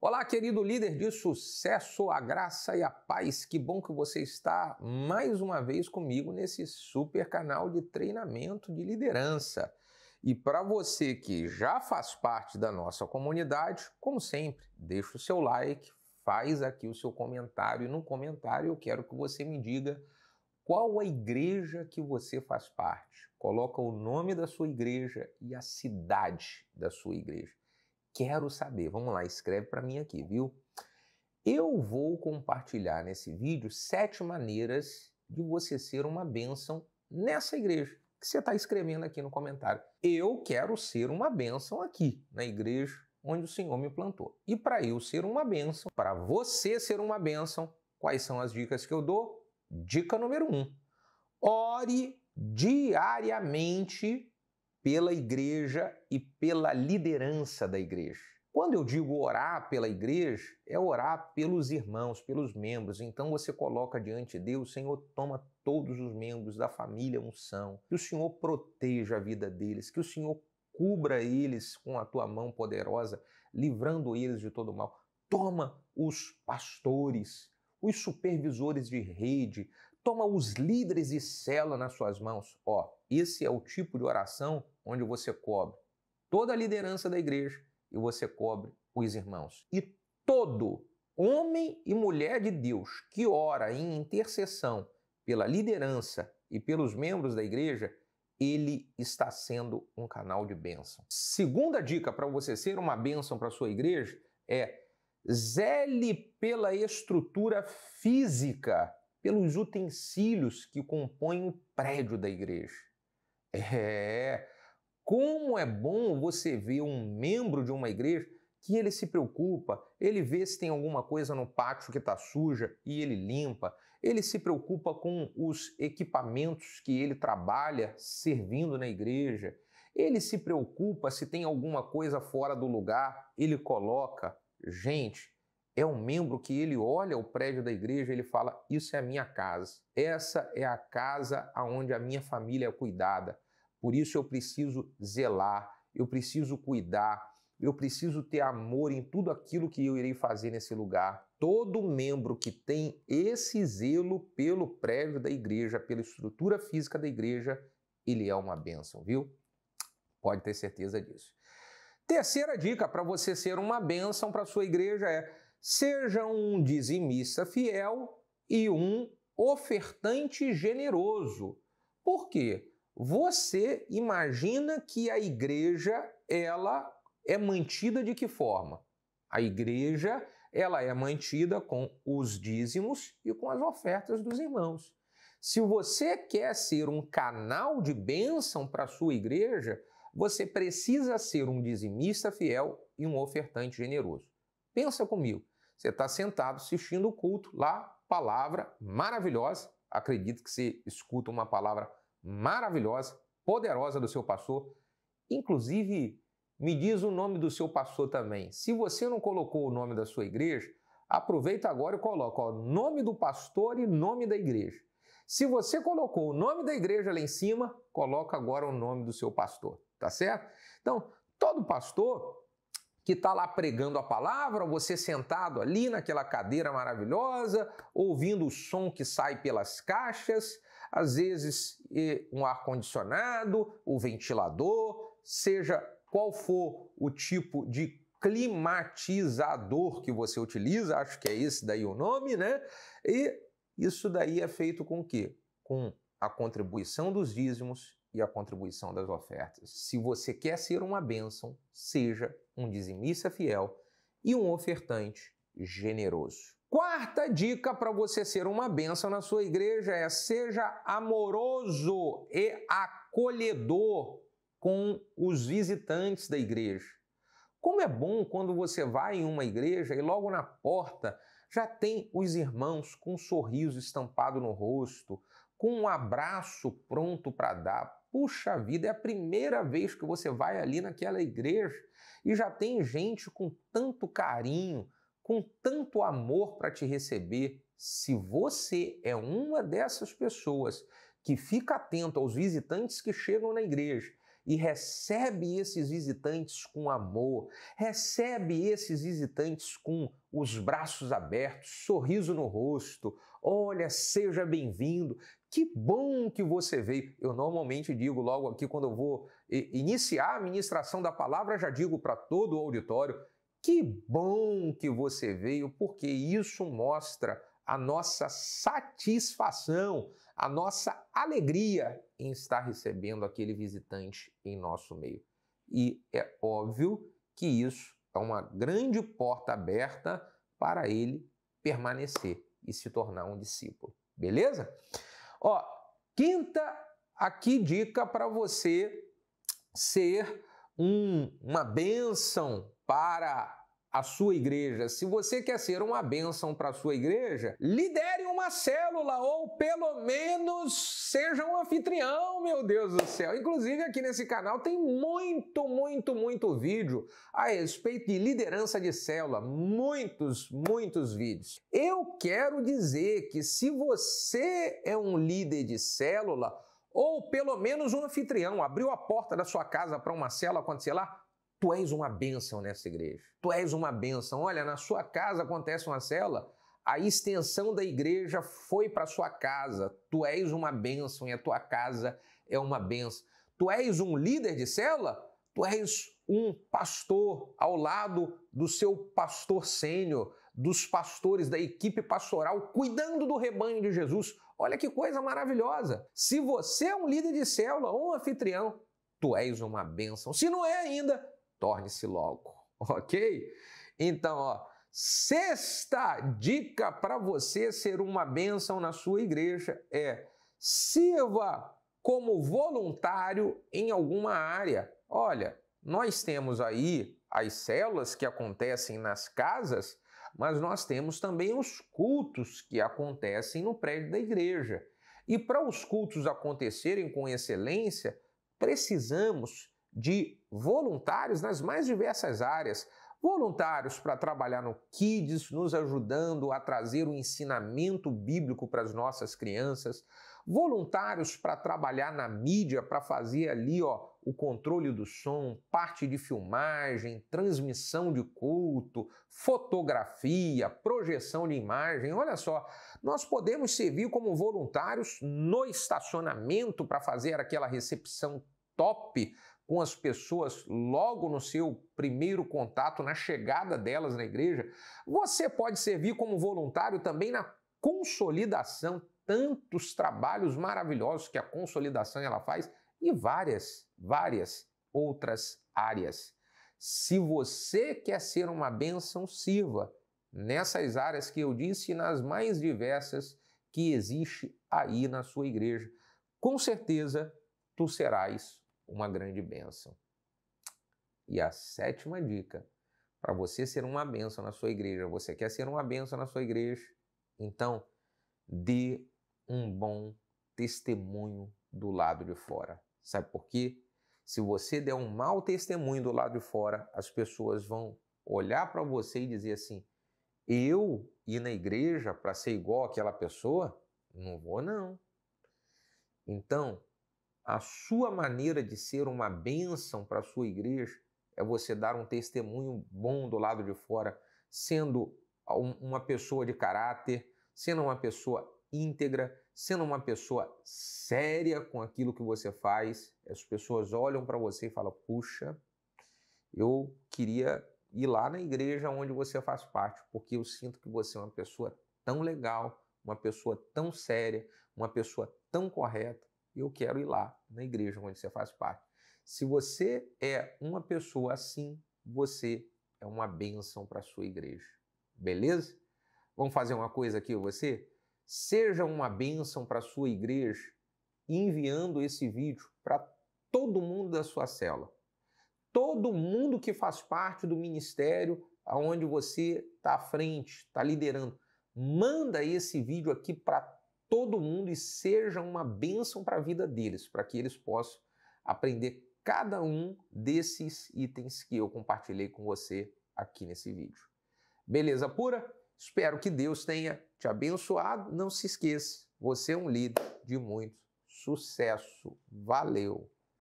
Olá, querido líder de sucesso, a graça e a paz. Que bom que você está mais uma vez comigo nesse super canal de treinamento de liderança. E para você que já faz parte da nossa comunidade, como sempre, deixa o seu like, faz aqui o seu comentário. E no comentário eu quero que você me diga qual a igreja que você faz parte. Coloca o nome da sua igreja e a cidade da sua igreja quero saber. Vamos lá, escreve para mim aqui, viu? Eu vou compartilhar nesse vídeo sete maneiras de você ser uma bênção nessa igreja que você está escrevendo aqui no comentário. Eu quero ser uma bênção aqui na igreja onde o Senhor me plantou. E para eu ser uma bênção, para você ser uma bênção, quais são as dicas que eu dou? Dica número um: ore diariamente pela igreja e pela liderança da igreja. Quando eu digo orar pela igreja, é orar pelos irmãos, pelos membros. Então você coloca diante de Deus, Senhor, toma todos os membros da família unção, que o Senhor proteja a vida deles, que o Senhor cubra eles com a tua mão poderosa, livrando eles de todo mal. Toma os pastores, os supervisores de rede, Toma os líderes de cela nas suas mãos. Ó, esse é o tipo de oração onde você cobre toda a liderança da igreja e você cobre os irmãos. E todo homem e mulher de Deus que ora em intercessão pela liderança e pelos membros da igreja, ele está sendo um canal de bênção. Segunda dica para você ser uma bênção para sua igreja é zele pela estrutura física pelos utensílios que compõem o prédio da igreja. É, como é bom você ver um membro de uma igreja que ele se preocupa, ele vê se tem alguma coisa no pátio que está suja e ele limpa, ele se preocupa com os equipamentos que ele trabalha servindo na igreja, ele se preocupa se tem alguma coisa fora do lugar, ele coloca. Gente, é um membro que ele olha o prédio da igreja, e ele fala: "Isso é a minha casa. Essa é a casa aonde a minha família é cuidada. Por isso eu preciso zelar, eu preciso cuidar, eu preciso ter amor em tudo aquilo que eu irei fazer nesse lugar. Todo membro que tem esse zelo pelo prédio da igreja, pela estrutura física da igreja, ele é uma bênção, viu? Pode ter certeza disso. Terceira dica para você ser uma bênção para sua igreja é Seja um dizimista fiel e um ofertante generoso. Por quê? Você imagina que a igreja ela é mantida de que forma? A igreja ela é mantida com os dízimos e com as ofertas dos irmãos. Se você quer ser um canal de bênção para a sua igreja, você precisa ser um dizimista fiel e um ofertante generoso. Pensa comigo. Você está sentado assistindo o culto lá, palavra maravilhosa. Acredito que você escuta uma palavra maravilhosa, poderosa do seu pastor. Inclusive, me diz o nome do seu pastor também. Se você não colocou o nome da sua igreja, aproveita agora e coloca o nome do pastor e nome da igreja. Se você colocou o nome da igreja lá em cima, coloca agora o nome do seu pastor, tá certo? Então, todo pastor que está lá pregando a palavra, você sentado ali naquela cadeira maravilhosa, ouvindo o som que sai pelas caixas, às vezes um ar-condicionado, o um ventilador, seja qual for o tipo de climatizador que você utiliza, acho que é esse daí o nome, né? E isso daí é feito com o quê? Com a contribuição dos dízimos e a contribuição das ofertas. Se você quer ser uma bênção, seja um dizimista fiel e um ofertante generoso. Quarta dica para você ser uma bênção na sua igreja é seja amoroso e acolhedor com os visitantes da igreja. Como é bom quando você vai em uma igreja e logo na porta já tem os irmãos com um sorriso estampado no rosto, com um abraço pronto para dar, puxa vida, é a primeira vez que você vai ali naquela igreja e já tem gente com tanto carinho, com tanto amor para te receber. Se você é uma dessas pessoas que fica atento aos visitantes que chegam na igreja e recebe esses visitantes com amor, recebe esses visitantes com os braços abertos, sorriso no rosto, olha, seja bem-vindo, que bom que você veio. Eu normalmente digo logo aqui, quando eu vou iniciar a ministração da palavra, já digo para todo o auditório: que bom que você veio, porque isso mostra a nossa satisfação, a nossa alegria em estar recebendo aquele visitante em nosso meio. E é óbvio que isso é uma grande porta aberta para ele permanecer e se tornar um discípulo. Beleza? Ó, quinta aqui dica para você ser um, uma bênção para a sua igreja. Se você quer ser uma bênção para a sua igreja, lidere uma célula ou pelo menos seja um anfitrião, meu Deus do céu. Inclusive aqui nesse canal tem muito, muito, muito vídeo a respeito de liderança de célula, muitos, muitos vídeos. Eu quero dizer que se você é um líder de célula ou pelo menos um anfitrião, abriu a porta da sua casa para uma célula acontecer lá, Tu és uma bênção nessa igreja. Tu és uma bênção. Olha, na sua casa acontece uma cela, a extensão da igreja foi para sua casa. Tu és uma bênção e a tua casa é uma bênção. Tu és um líder de cela, tu és um pastor ao lado do seu pastor sênior, dos pastores da equipe pastoral, cuidando do rebanho de Jesus. Olha que coisa maravilhosa! Se você é um líder de célula ou um anfitrião, tu és uma bênção. Se não é ainda, torne-se logo, ok? Então, ó, sexta dica para você ser uma bênção na sua igreja é sirva como voluntário em alguma área. Olha, nós temos aí as células que acontecem nas casas, mas nós temos também os cultos que acontecem no prédio da igreja. E para os cultos acontecerem com excelência, precisamos de voluntários nas mais diversas áreas. Voluntários para trabalhar no Kids, nos ajudando a trazer o ensinamento bíblico para as nossas crianças. Voluntários para trabalhar na mídia, para fazer ali ó, o controle do som, parte de filmagem, transmissão de culto, fotografia, projeção de imagem. Olha só, nós podemos servir como voluntários no estacionamento para fazer aquela recepção top com as pessoas logo no seu primeiro contato, na chegada delas na igreja, você pode servir como voluntário também na consolidação, tantos trabalhos maravilhosos que a consolidação ela faz e várias, várias outras áreas. Se você quer ser uma bênção, sirva nessas áreas que eu disse e nas mais diversas que existe aí na sua igreja. Com certeza, tu serás uma grande bênção. E a sétima dica, para você ser uma bênção na sua igreja, você quer ser uma bênção na sua igreja? Então, dê um bom testemunho do lado de fora. Sabe por quê? Se você der um mau testemunho do lado de fora, as pessoas vão olhar para você e dizer assim: eu ir na igreja para ser igual àquela pessoa? Não vou, não. Então, a sua maneira de ser uma bênção para a sua igreja é você dar um testemunho bom do lado de fora, sendo uma pessoa de caráter, sendo uma pessoa íntegra, sendo uma pessoa séria com aquilo que você faz. As pessoas olham para você e falam: puxa, eu queria ir lá na igreja onde você faz parte, porque eu sinto que você é uma pessoa tão legal, uma pessoa tão séria, uma pessoa tão correta eu quero ir lá na igreja onde você faz parte. Se você é uma pessoa assim, você é uma bênção para a sua igreja. Beleza? Vamos fazer uma coisa aqui, você? Seja uma bênção para a sua igreja enviando esse vídeo para todo mundo da sua cela. Todo mundo que faz parte do ministério aonde você está à frente, está liderando. Manda esse vídeo aqui para todo mundo e seja uma bênção para a vida deles, para que eles possam aprender cada um desses itens que eu compartilhei com você aqui nesse vídeo. Beleza pura? Espero que Deus tenha te abençoado. Não se esqueça, você é um líder de muito sucesso. Valeu!